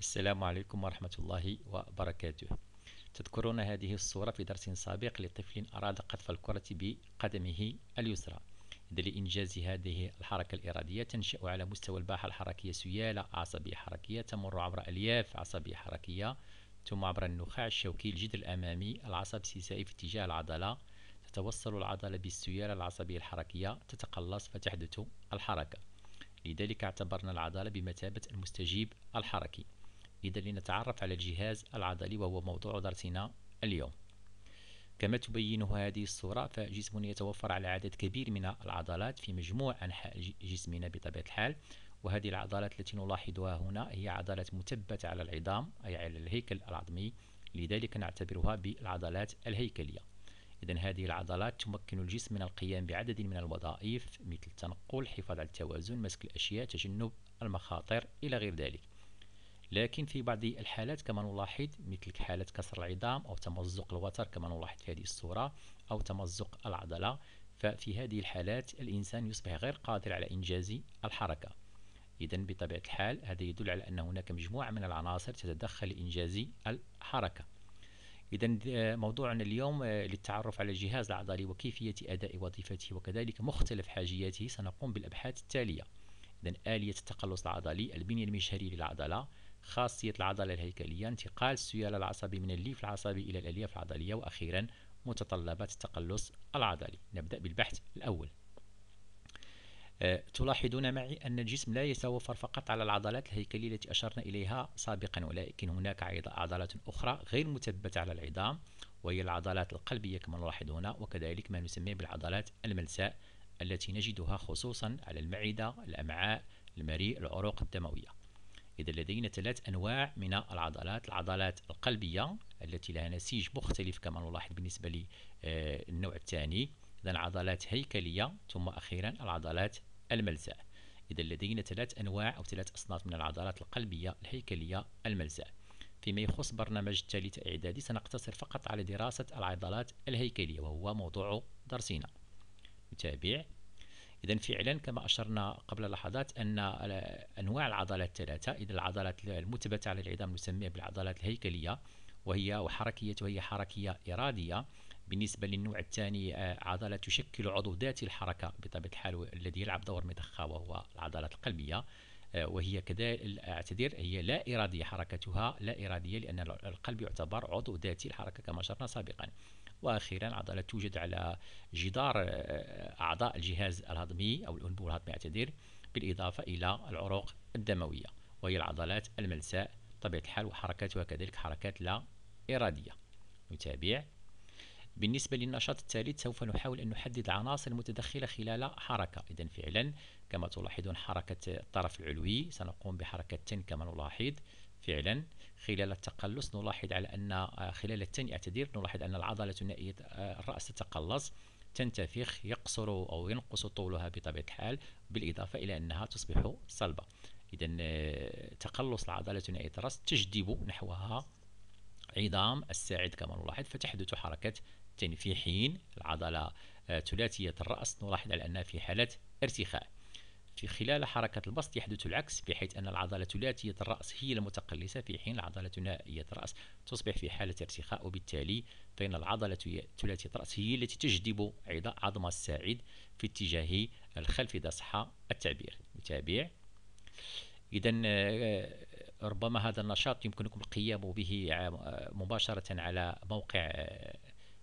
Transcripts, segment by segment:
السلام عليكم ورحمة الله وبركاته تذكرون هذه الصورة في درس سابق لطفل أراد قذف الكرة بقدمه اليسرى إذا لإنجاز هذه الحركة الإرادية تنشأ على مستوى الباحة الحركية سيالة عصبية حركية تمر عبر ألياف عصبية حركية ثم عبر النخاع الشوكي الجدر الأمامي العصب السيسائي في اتجاه العضلة تتوصل العضلة بالسيالة العصبية الحركية تتقلص فتحدث الحركة لذلك اعتبرنا العضلة بمثابة المستجيب الحركي إذا لنتعرف على الجهاز العضلي وهو موضوع درسنا اليوم كما تبين هذه الصورة فجسمنا يتوفر على عدد كبير من العضلات في مجموع أنحاء جسمنا بطبيعة الحال وهذه العضلات التي نلاحظها هنا هي عضلات مثبتة على العظام أي على الهيكل العظمي لذلك نعتبرها بالعضلات الهيكلية إذا هذه العضلات تمكن الجسم من القيام بعدد من الوظائف مثل التنقل، الحفاظ على التوازن، مسك الأشياء، تجنب المخاطر إلى غير ذلك لكن في بعض الحالات كما نلاحظ مثل حالة كسر العظام أو تمزق الوتر كما نلاحظ في هذه الصورة أو تمزق العضلة ففي هذه الحالات الإنسان يصبح غير قادر على إنجاز الحركة إذا بطبيعة الحال هذا يدل على أن هناك مجموعة من العناصر تتدخل لإنجاز الحركة إذا موضوعنا اليوم آه، للتعرف على الجهاز العضلي وكيفية أداء وظيفته وكذلك مختلف حاجياته سنقوم بالأبحاث التالية إذا آلية التقلص العضلي البنية المجهرية للعضلة خاصية العضلة الهيكلية انتقال السيالة العصبي من الليف العصبي إلى الألياف العضلية وأخيرا متطلبات التقلص العضلي نبدأ بالبحث الأول أه، تلاحظون معي أن الجسم لا يتوفر فقط على العضلات الهيكلية التي أشرنا إليها سابقا ولكن هناك عضلات أخرى غير مثبتة على العظام وهي العضلات القلبية كما نلاحظون وكذلك ما نسميه بالعضلات الملساء التي نجدها خصوصا على المعدة الأمعاء المريء العروق الدموية إذا لدينا ثلاث أنواع من العضلات العضلات القلبية التي لها نسيج مختلف كما نلاحظ بالنسبة للنوع آه، الثاني إذا عضلات هيكلية ثم أخيرا العضلات الملزأ إذا لدينا ثلاث أنواع أو ثلاث أصناف من العضلات القلبية الهيكلية الملزأ فيما يخص برنامج الثالث إعدادي سنقتصر فقط على دراسة العضلات الهيكلية وهو موضوع درسنا نتابع إذا فعلا كما أشرنا قبل لحظات أن أنواع العضلات الثلاثة إذا العضلات المثبتة على العظام نسميها بالعضلات الهيكلية وهي وحركية وهي حركية إرادية بالنسبة للنوع الثاني آه، عضلة تشكل عضو ذاتي الحركة بطبيعة الحال الذي يلعب دور مضخة وهو العضلات القلبية آه، وهي كذلك اعتذر هي لا إرادية حركتها لا إرادية لأن القلب يعتبر عضو ذاتي الحركة كما أشرنا سابقا واخيرا عضله توجد على جدار آه، اعضاء الجهاز الهضمي او الانبوب الهضمي اعتذر بالاضافه الى العروق الدمويه وهي العضلات الملساء طبيعه الحال وحركاتها كذلك حركات لا اراديه نتابع بالنسبة للنشاط الثالث سوف نحاول أن نحدد العناصر المتدخلة خلال حركة إذا فعلا كما تلاحظون حركة الطرف العلوي سنقوم بحركة كما نلاحظ فعلا خلال التقلص نلاحظ على أن آه، خلال الثاني أعتذر نلاحظ أن العضلة ثنائيه آه، الرأس تتقلص تنتفخ يقصر أو ينقص طولها بطبيعة الحال بالإضافة إلى أنها تصبح صلبة إذا آه، تقلص العضلة ثنائيه الرأس تجذب نحوها عظام الساعد كما نلاحظ فتحدث حركة تنفيحين العضلة ثلاثية الرأس نلاحظ على أنها في حالة ارتخاء في خلال حركة البسط يحدث العكس بحيث أن العضلة الاتية الرأس هي المتقلصة في حين العضلة نائية الرأس تصبح في حالة ارتخاء وبالتالي فإن العضلة ثلاثية الرأس هي التي تجذب عظم الساعد في اتجاه الخلف إذا صح التعبير متابع إذا آه، ربما هذا النشاط يمكنكم القيام به آه، مباشرة على موقع آه،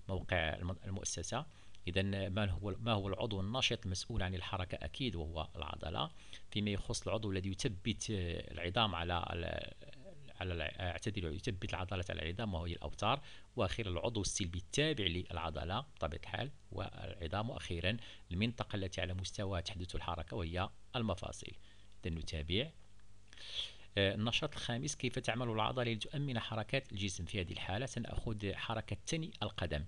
موقع المؤسسة إذا ما هو ما هو العضو النشط المسؤول عن الحركة أكيد وهو العضلة فيما يخص العضو الذي يثبت العظام على على اعتدل يثبت العضلة على العظام وهي الأوتار وأخيرا العضو السلبي التابع للعضلة بطبيعة الحال والعظام وأخيرا المنطقة التي على مستوى تحدث الحركة وهي المفاصل إذا نتابع آه، النشاط الخامس كيف تعمل العضلة لتؤمن حركات الجسم في هذه الحالة سنأخذ حركة ثني القدم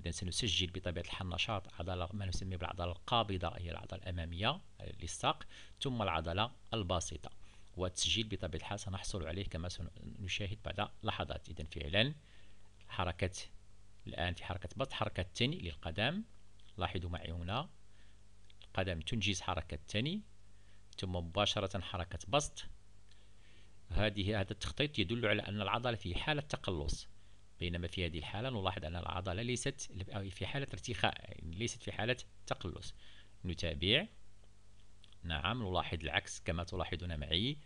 إذا سنسجل بطبيعة الحال نشاط عضلة ما نسميه بالعضلة القابضة هي العضلة الأمامية للساق ثم العضلة الباسطة والتسجيل بطبيعة الحال سنحصل عليه كما سنشاهد بعد لحظات إذا فعلا حركة الآن في حركة بسط حركة تاني للقدم لاحظوا معي هنا القدم تنجز حركة تاني ثم مباشرة حركة بسط هذه هذا التخطيط يدل على أن العضلة في حالة تقلص بينما في هذه الحالة نلاحظ أن العضلة ليست في حالة ارتخاء يعني ليست في حالة تقلص نتابع نعم نلاحظ العكس كما تلاحظون معي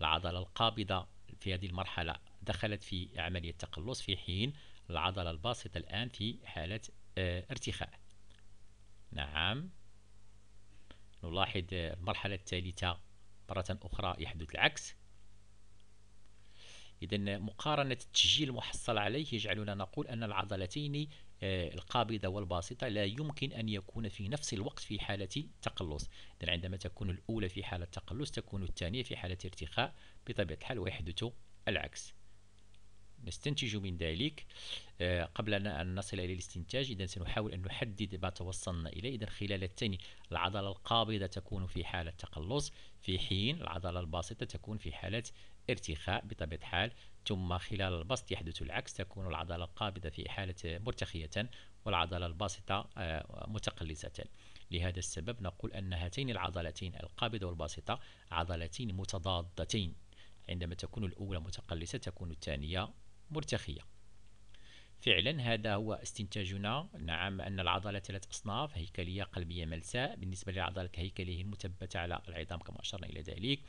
العضلة القابضة في هذه المرحلة دخلت في عملية تقلص في حين العضلة الباسطة الآن في حالة آه، ارتخاء نعم نلاحظ آه، المرحلة الثالثة مرة أخرى يحدث العكس إذا مقارنة التسجيل المحصل عليه يجعلنا نقول أن العضلتين آه، القابضة والباسطة لا يمكن أن يكون في نفس الوقت في حالة تقلص إذن عندما تكون الأولى في حالة تقلص تكون الثانية في حالة ارتخاء بطبيعة الحال ويحدث العكس نستنتج من ذلك آه، قبل أن نصل إلى الاستنتاج إذا سنحاول أن نحدد ما توصلنا إليه إذا خلال الثاني العضلة القابضة تكون في حالة تقلص في حين العضلة الباسطة تكون في حالة ارتخاء بطبيعة الحال ثم خلال البسط يحدث العكس تكون العضلة القابضة في حالة مرتخية والعضلة الباسطة آه، متقلصة لهذا السبب نقول أن هاتين العضلتين القابضة والباسطة عضلتين متضادتين عندما تكون الأولى متقلصة تكون الثانية مرتخية فعلا هذا هو استنتاجنا نعم أن العضلة ثلاث أصناف هيكلية قلبية ملساء بالنسبة للعضلة الهيكلية المثبتة على العظام كما أشرنا إلى ذلك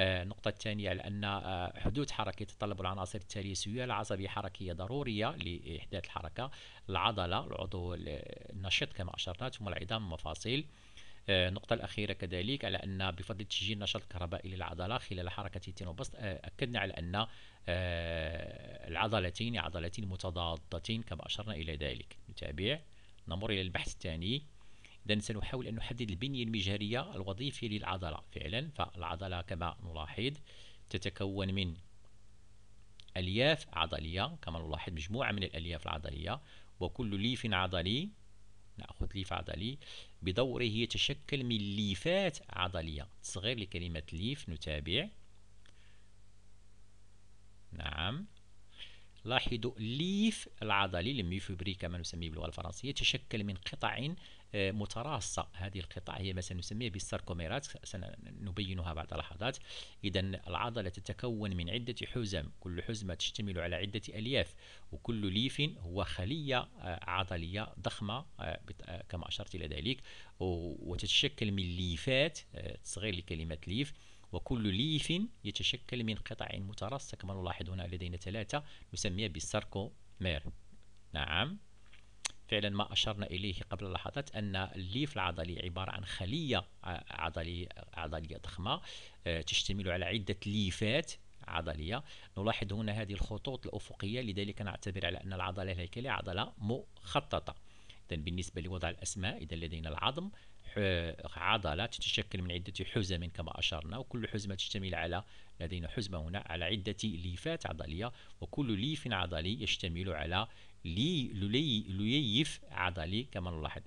النقطة آه، الثانية لأن آه، حدوث حركة يتطلب العناصر التريسية العصبية حركية ضرورية لإحداث الحركة العضلة العضو النشط كما أشرنا ثم العظام المفاصل آه، النقطة الأخيرة كذلك على أن بفضل تسجيل النشاط الكهربائي للعضلة خلال حركة التينوبسط أكدنا على أن العضلتين عضلتين متضادتين كما أشرنا إلى ذلك نتابع نمر إلى البحث الثاني إذا سنحاول أن نحدد البنية المجهرية الوظيفية للعضلة فعلا فالعضلة كما نلاحظ تتكون من ألياف عضلية كما نلاحظ مجموعة من الألياف العضلية وكل ليف عضلي نأخذ ليف عضلي بدوره يتشكل من ليفات عضلية صغير لكلمة ليف نتابع نعم لاحظوا الليف العضلي الميفوبري كما نسميه باللغة الفرنسية يتشكل من قطع آه، متراصة هذه القطع هي ما سنسميه بالساركوميرات سنبينها بعد لحظات إذا العضلة تتكون من عدة حزم كل حزمة تشتمل على عدة ألياف وكل ليف هو خلية آه، عضلية ضخمة آه، كما أشرت إلى ذلك وتتشكل من ليفات تصغير لكلمة ليف وكل ليف يتشكل من قطع متراصة كما نلاحظ هنا لدينا ثلاثة نسميها بالساركومير نعم فعلا ما أشرنا إليه قبل لحظات أن الليف العضلي عبارة عن خلية عضلية عضلية ضخمة آه، تشتمل على عدة ليفات عضلية نلاحظ هنا هذه الخطوط الأفقية لذلك نعتبر على أن العضلة الهيكلية عضلة مخططة إذا بالنسبة لوضع الأسماء إذا لدينا العظم عضلة تتشكل من عدة حزم كما أشرنا وكل حزمة تشتمل على لدينا حزمة هنا على عدة ليفات عضلية وكل ليف عضلي يشتمل على لي لييف عضلي كما نلاحظ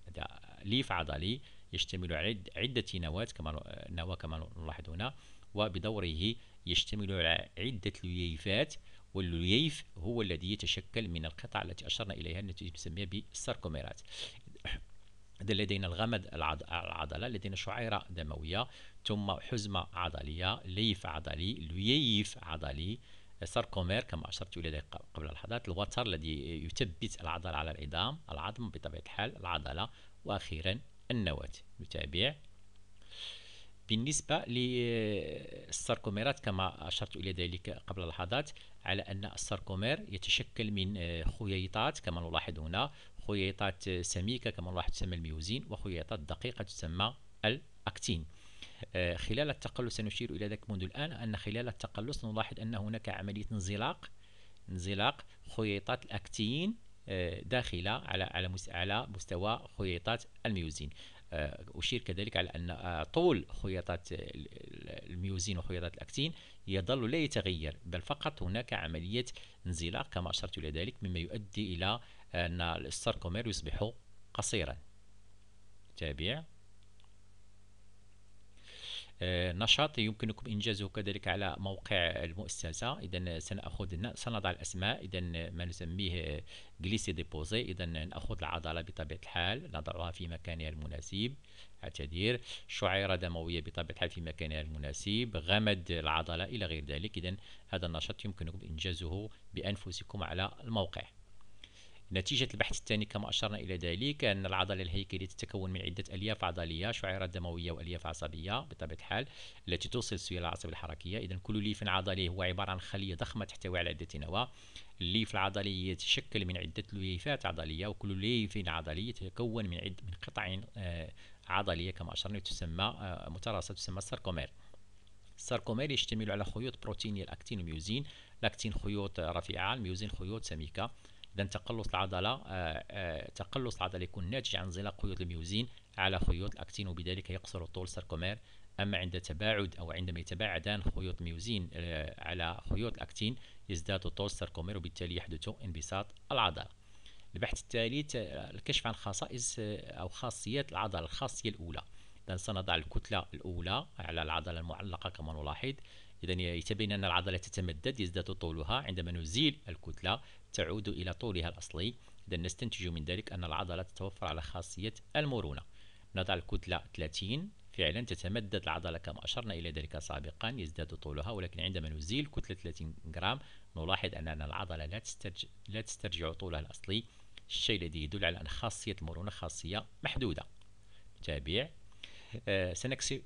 ليف عضلي يشتمل على عدة نواة كما نواة كما نلاحظ هنا وبدوره يشتمل على عدة لييفات واللييف هو الذي يتشكل من القطع التي أشرنا إليها التي نسميها بالساركوميرات إذا لدينا الغمد العضلة لدينا شعيرة دموية ثم حزمة عضلية ليف عضلي لييف عضلي ساركومير كما أشرت إلى قبل لحظات الوتر الذي يثبت العضله على العظام العظم بطبيعة الحال العضلة وأخيرا النواة نتابع بالنسبة للساركوميرات كما أشرت إلى ذلك قبل لحظات على أن الساركومير يتشكل من خيطات كما نلاحظ هنا خيطات سميكة كما نلاحظ تسمى الميوزين وخيطات دقيقة تسمى الأكتين آه، خلال التقلص سنشير إلى ذلك منذ الآن أن خلال التقلص نلاحظ أن هناك عملية انزلاق انزلاق خيوطات الأكتين آه، داخلة على على على مستوى خيوطات الميوزين آه، أشير كذلك على أن طول خيوطات الميوزين وخيوطات الأكتين يظل لا يتغير بل فقط هناك عملية انزلاق كما أشرت إلى ذلك مما يؤدي إلى أن الساركومير يصبح قصيرا تابع آه، نشاط يمكنكم إنجازه كذلك على موقع المؤسسة إذا سنأخذ سنضع الأسماء إذا ما نسميه جليسي ديبوزي إذا نأخذ العضلة بطبيعة الحال نضعها في مكانها المناسب التدير شعيرة دموية بطبيعة الحال في مكانها المناسب غمد العضلة إلى غير ذلك إذا هذا النشاط يمكنكم إنجازه بأنفسكم على الموقع نتيجة البحث الثاني كما أشرنا إلى ذلك أن العضلة الهيكلية تتكون من عدة ألياف عضلية شعيرات دموية وألياف عصبية بطبيعة الحال التي توصل السيولة العصبية الحركية إذا كل ليف عضلي هو عبارة عن خلية ضخمة تحتوي على عدة نواة الليف العضلي يتشكل من عدة ليفات عضلية وكل ليف عضلي يتكون من عدة من قطع آه، عضلية كما أشرنا تسمى آه، متراصة تسمى الساركومير الساركومير يشتمل على خيوط بروتينية الأكتين والميوزين الأكتين خيوط رفيعة الميوزين خيوط سميكة اذا تقلص العضله آه، آه، تقلص العضله يكون ناتج عن انزلاق خيوط الميوزين على خيوط الاكتين وبذلك يقصر طول الساركومير اما عند تباعد او عندما يتباعدان خيوط الميوزين آه، على خيوط الاكتين يزداد طول الساركومير وبالتالي يحدث انبساط العضله البحث الثالث الكشف عن خصائص او خاصيات العضله الخاصيه الاولى اذا سنضع الكتله الاولى على العضله المعلقه كما نلاحظ إذا يتبين أن العضلة تتمدد يزداد طولها عندما نزيل الكتلة تعود إلى طولها الأصلي إذا نستنتج من ذلك أن العضلة تتوفر على خاصية المرونة نضع الكتلة 30 فعلا تتمدد العضلة كما أشرنا إلى ذلك سابقا يزداد طولها ولكن عندما نزيل كتلة 30 جرام نلاحظ أن العضلة لا تسترجع, لا تسترجع طولها الأصلي الشيء الذي يدل على أن خاصية المرونة خاصية محدودة تابع آه،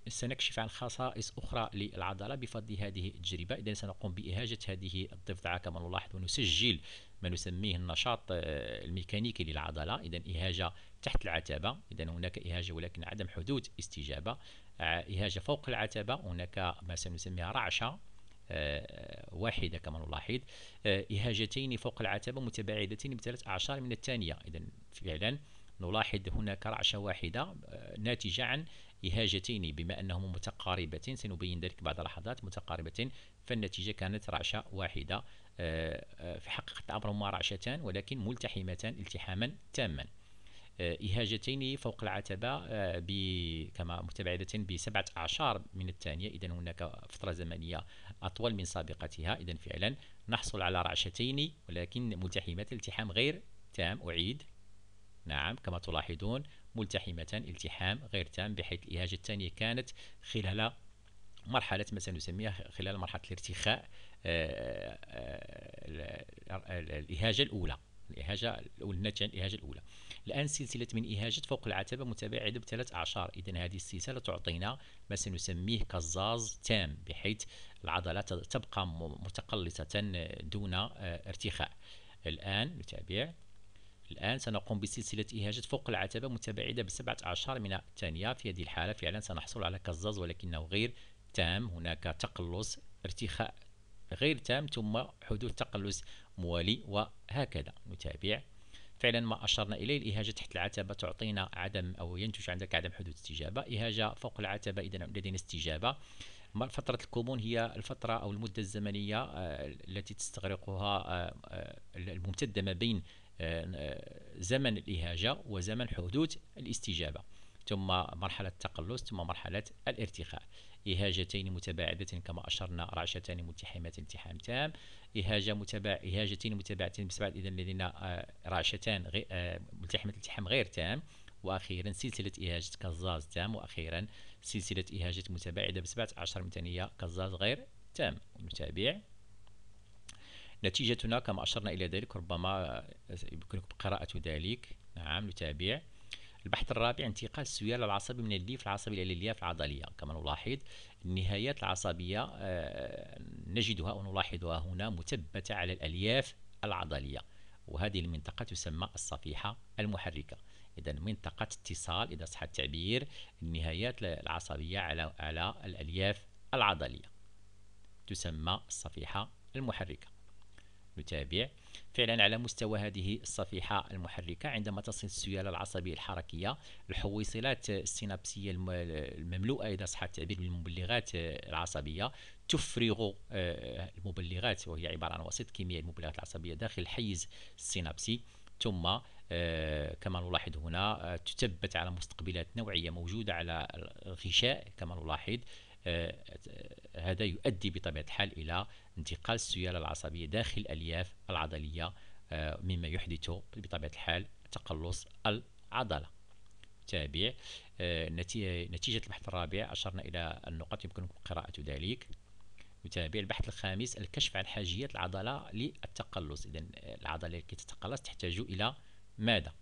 سنكشف عن خصائص أخرى للعضلة بفضل هذه التجربة إذا سنقوم بإهاجة هذه الضفدعة كما نلاحظ ونسجل ما نسميه النشاط آه، الميكانيكي للعضلة إذا إهاجة تحت العتبة إذا هناك إهاجة ولكن عدم حدوث استجابة آه، إهاجة فوق العتبة هناك ما سنسميها رعشة واحدة كما نلاحظ إهاجتين فوق العتبة متباعدتين بثلاث أعشار من الثانية إذا فعلا نلاحظ هناك رعشة واحدة ناتجة عن إهاجتين بما أنهما متقاربتين سنبين ذلك بعد لحظات متقاربتين فالنتيجة كانت رعشة واحدة آه، آه، في حقيقة الأمر هما رعشتان ولكن ملتحمتان التحاما تاما إهاجتين آه، فوق العتبة كما متباعدتين بسبعة أعشار من الثانية إذا هناك فترة زمنية أطول من سابقتها إذا فعلا نحصل على رعشتين ولكن ملتحمات التحام غير تام أعيد نعم كما تلاحظون ملتحمتان التحام غير تام بحيث الإهاجة الثانية كانت خلال مرحلة ما سنسميها خلال مرحلة الارتخاء آه، آه، الإهاجة الأولى الإهاجة النتيجة الإهاجة الأولى الآن سلسلة من إهاجة فوق العتبة متباعدة بثلاث أعشار إذا هذه السلسلة تعطينا ما سنسميه كزاز تام بحيث العضلة تبقى متقلصة دون آه، ارتخاء الآن نتابع الآن سنقوم بسلسلة إهاجات فوق العتبة متباعدة بسبعة أعشار من الثانية في هذه الحالة فعلا سنحصل على كزاز ولكنه غير تام هناك تقلص ارتخاء غير تام ثم حدوث تقلص موالي وهكذا نتابع فعلا ما أشرنا إليه الإهاجة تحت العتبة تعطينا عدم أو ينتج عندك عدم حدوث استجابة إهاجة فوق العتبة إذا لدينا استجابة فترة الكومون هي الفترة أو المدة الزمنية آه، التي تستغرقها آه، آه، الممتدة ما بين آه، آه، زمن الإهاجة وزمن حدوث الاستجابة ثم مرحلة التقلص ثم مرحلة الارتخاء إهاجتين متباعدتين كما أشرنا رعشتان ملتحمات التحام تام إهاجة متباع إهاجتين متباعدتين بسبعة إذا لدينا آه، رعشتان غي... ملتحمات التحام غير تام وأخيرا سلسلة إهاجة كزاز تام وأخيرا سلسلة إهاجة متباعدة بسبعة عشر متانية كزاز غير تام نتابع نتيجتنا كما أشرنا إلى ذلك ربما يمكنك قراءة ذلك نعم نتابع البحث الرابع انتقال السيال العصبي من الليف العصبي إلى الألياف العضلية كما نلاحظ النهايات العصبية آه، نجدها ونلاحظها هنا مثبتة على الألياف العضلية وهذه المنطقة تسمى الصفيحة المحركة إذا منطقة اتصال إذا صح التعبير النهايات العصبية على على الألياف العضلية تسمى الصفيحة المحركة نتابع فعلا على مستوى هذه الصفيحة المحركة عندما تصل السيالة العصبية الحركية الحويصلات السينابسية المملوءة إذا صح التعبير بالمبلغات العصبية تفرغ آه، المبلغات وهي عبارة عن وسيط كيميائي المبلغات العصبية داخل الحيز السينابسي ثم آه، كما نلاحظ هنا آه، تثبت على مستقبلات نوعية موجودة على الغشاء كما نلاحظ آه، هذا يؤدي بطبيعة الحال إلى انتقال السيالة العصبية داخل الألياف العضلية آه، مما يحدث بطبيعة الحال تقلص العضلة تابع آه، نتيجة البحث الرابع أشرنا إلى النقاط يمكنكم قراءة ذلك نتابع البحث الخامس الكشف عن حاجية العضلة للتقلص إذا العضلة التي تتقلص تحتاج إلى ماذا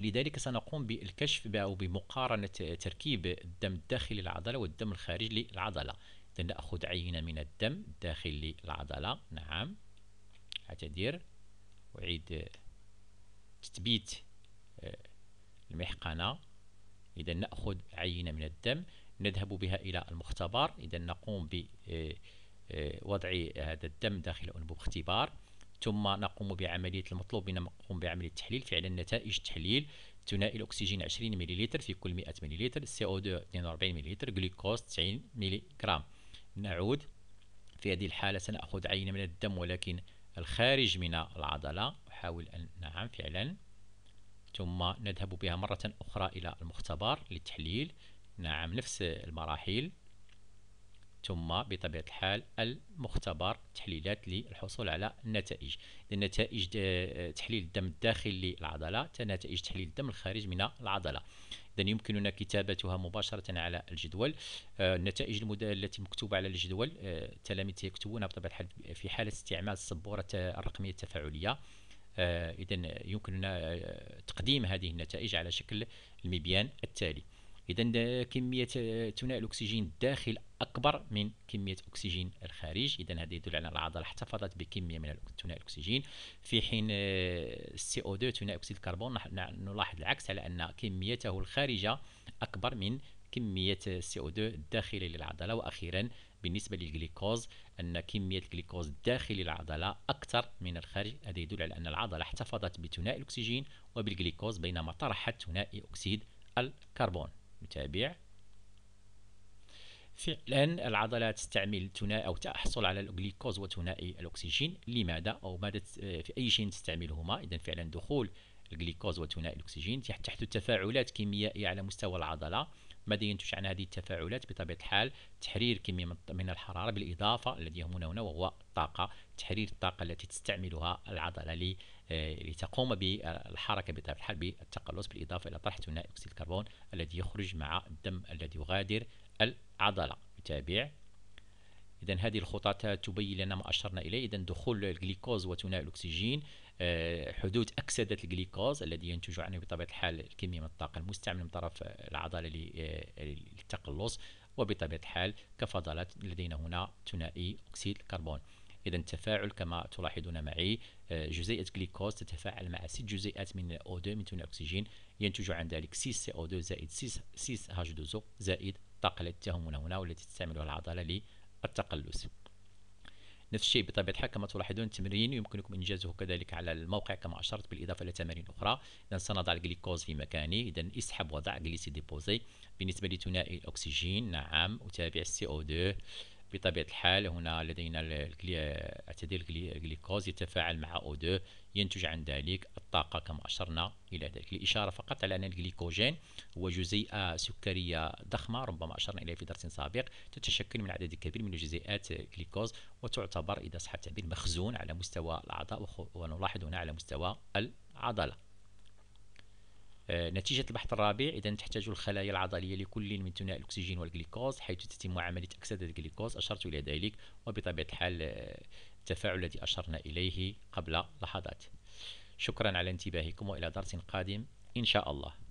لذلك سنقوم بالكشف أو بمقارنة تركيب الدم الداخلي للعضلة والدم الخارجي للعضلة إذا نأخذ عينة من الدم الداخلي للعضلة نعم أعتذر أعيد تثبيت آه، المحقنة إذا نأخذ عينة من الدم نذهب بها إلى المختبر إذا نقوم بوضع آه، آه، هذا الدم داخل أنبوب اختبار ثم نقوم بعملية المطلوب منا نقوم بعملية التحليل فعلا نتائج التحليل ثنائي الأكسجين 20 مليلتر في كل 100 مليلتر او 2 42 مليلتر جلوكوز 90 جرام نعود في هذه الحالة سنأخذ عينة من الدم ولكن الخارج من العضلة أحاول أن نعم فعلا ثم نذهب بها مرة أخرى إلى المختبر للتحليل نعم نفس المراحل ثم بطبيعة الحال المختبر تحليلات للحصول على النتائج النتائج تحليل الدم الداخل للعضلة نتائج تحليل الدم الخارج من العضلة إذن يمكننا كتابتها مباشرة على الجدول آه، النتائج التي مكتوبة على الجدول آه، التلاميذ يكتبونها بطبيعة الحال في حالة استعمال السبورة الرقمية التفاعلية آه، إذن يمكننا تقديم هذه النتائج على شكل المبيان التالي اذا كميه ثنائي آه، الاكسجين الداخل اكبر من كميه اكسجين الخارج اذا هذا يدل على ان العضله احتفظت بكميه من ثنائي الاكسجين في حين السي او 2 ثنائي اكسيد الكربون نلاحظ العكس على ان كميته الخارجه اكبر من كميه السي آه، او 2 الداخليه للعضله واخيرا بالنسبه للجليكوز ان كميه الجليكوز الداخل للعضله اكثر من الخارج هذا يدل على ان العضله احتفظت بثنائي الاكسجين وبالجليكوز بينما طرحت ثنائي اكسيد الكربون متابع فعلا العضلة تستعمل تنا أو تحصل على الجلوكوز وثنائي الأكسجين لماذا أو ماذا آه، في أي شيء تستعملهما إذا فعلا دخول الجلوكوز وثنائي الأكسجين تحدث تفاعلات كيميائية على مستوى العضلة ماذا ينتج عن هذه التفاعلات بطبيعه الحال تحرير كميه من الحراره بالاضافه الذي يهمنا هنا وهو الطاقه تحرير الطاقه التي تستعملها العضله آه، لتقوم بالحركه بطبيعه الحال بالتقلص بالاضافه الى طرح ثنائي اكسيد الكربون الذي يخرج مع الدم الذي يغادر العضله نتابع اذا هذه الخطط تبين لنا ما اشرنا اليه اذا دخول الجليكوز وثنائي الاكسجين آه، حدوث أكسدة الجليكوز الذي ينتج عنه بطبيعة الحال الكمية من الطاقة المستعملة من طرف العضلة آه، للتقلص وبطبيعة الحال كفضلات لدينا هنا ثنائي أكسيد الكربون إذا التفاعل كما تلاحظون معي آه، جزيئة جليكوز تتفاعل مع ست جزيئات من O2 من ثنائي الأكسجين ينتج عن ذلك 6 CO2 زائد 6 6 H2O زائد الطاقة التي تهمنا هنا والتي تستعملها العضلة للتقلص نفس الشيء بطبيعه الحال كما تلاحظون التمرين يمكنكم انجازه كذلك على الموقع كما اشرت بالاضافه الى تمارين اخرى اذا سنضع الجليكوز في مكانه اذا اسحب وضع جليسي ديبوزي بالنسبه لثنائي الاكسجين نعم اتابع السي او 2 بطبيعه الحال هنا لدينا اعتدال الجليكوز يتفاعل مع او 2 ينتج عن ذلك الطاقة كما أشرنا إلى ذلك الإشارة فقط على أن الجليكوجين هو جزيئة سكرية ضخمة ربما أشرنا إليها في درس سابق تتشكل من عدد كبير من الجزيئات جليكوز وتعتبر إذا صح التعبير مخزون على مستوى الأعضاء ونلاحظ هنا على مستوى العضلة آه، نتيجة البحث الرابع إذا تحتاج الخلايا العضلية لكل من ثنائي الأكسجين والجليكوز حيث تتم عملية أكسدة الجليكوز أشرت إلى ذلك وبطبيعة الحال آه، التفاعل الذي أشرنا إليه قبل لحظات شكرا على انتباهكم وإلى درس قادم إن شاء الله